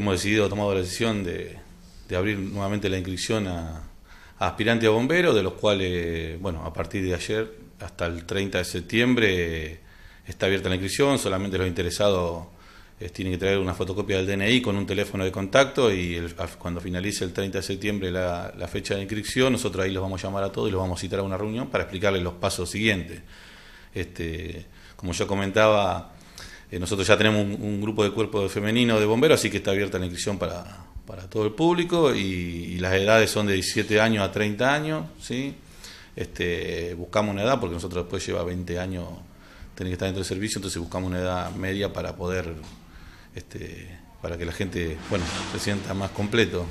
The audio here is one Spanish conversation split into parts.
hemos decidido, tomado la decisión de, abrir nuevamente la inscripción a, aspirantes a bomberos, de los cuales, bueno, a partir de ayer hasta el 30 de septiembre está abierta la inscripción, solamente los interesados eh, tienen que traer una fotocopia del DNI con un teléfono de contacto y cuando finalice el 30 de septiembre la, la, fecha de inscripción, nosotros ahí los vamos a llamar a todos y los vamos a citar a una reunión para explicarles los pasos siguientes. Este, como yo comentaba, eh, nosotros ya tenemos un, grupo de cuerpo femenino de bomberos, así que está abierta la inscripción para, todo el público y, las edades son de 17 años a 30 años, ¿sí? Este, buscamos una edad, porque nosotros después lleva 20 años tener que estar dentro del servicio, entonces buscamos una edad media para poder, este, para que la gente, bueno, se sienta más completo.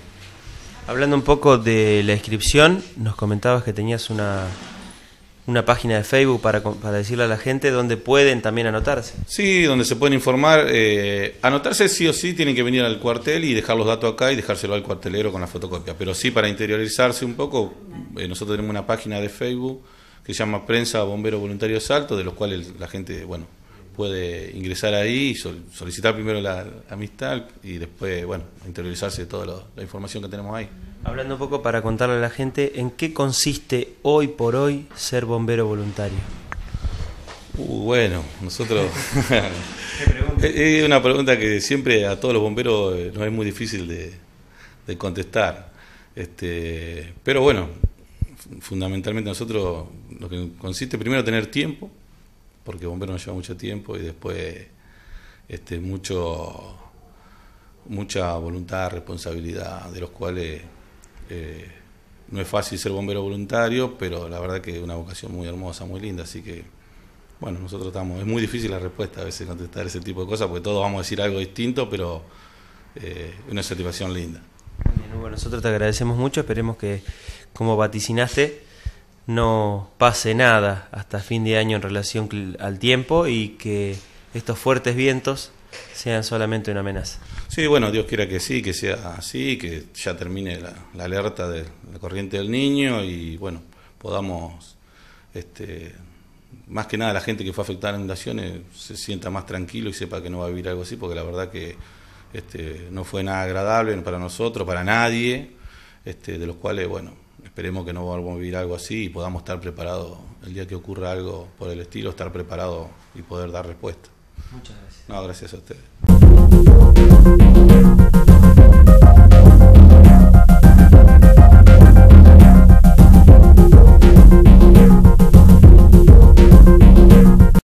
Hablando un poco de la inscripción, nos comentabas que tenías una, una página de Facebook para, para decirle a la gente dónde pueden también anotarse. Sí, donde se pueden informar. Eh, anotarse sí o sí tienen que venir al cuartel y dejar los datos acá y dejárselo al cuartelero con la fotocopia. Pero sí, para interiorizarse un poco, eh, nosotros tenemos una página de Facebook que se llama Prensa Bombero Voluntario Salto, de los cuales la gente, bueno, puede ingresar ahí solicitar primero la, amistad y después, bueno, interiorizarse de toda la información que tenemos ahí. Hablando un poco para contarle a la gente, ¿en qué consiste hoy por hoy ser bombero voluntario? Uh, bueno, nosotros... es una pregunta que siempre a todos los bomberos eh, nos es muy difícil de, de contestar. Este, pero bueno, fundamentalmente nosotros lo que consiste primero tener tiempo, porque bombero no lleva mucho tiempo y después este, mucho, mucha voluntad, responsabilidad, de los cuales eh, no es fácil ser bombero voluntario, pero la verdad que es una vocación muy hermosa, muy linda, así que bueno, nosotros estamos, es muy difícil la respuesta a veces contestar ese tipo de cosas, porque todos vamos a decir algo distinto, pero eh, una satisfacción linda. Bueno, nosotros te agradecemos mucho, esperemos que, como vaticinaste, no pase nada hasta fin de año en relación al tiempo y que estos fuertes vientos sean solamente una amenaza. Sí, bueno, Dios quiera que sí, que sea así, que ya termine la, alerta de la corriente del niño y bueno, podamos, este, más que nada la gente que fue afectada en inundaciones se sienta más tranquilo y sepa que no va a vivir algo así, porque la verdad que este, no fue nada agradable para nosotros, para nadie este, de los cuales, bueno, esperemos que no volvamos a vivir algo así y podamos estar preparados el día que ocurra algo por el estilo, estar preparados y poder dar respuesta. Muchas gracias. No, gracias a ustedes.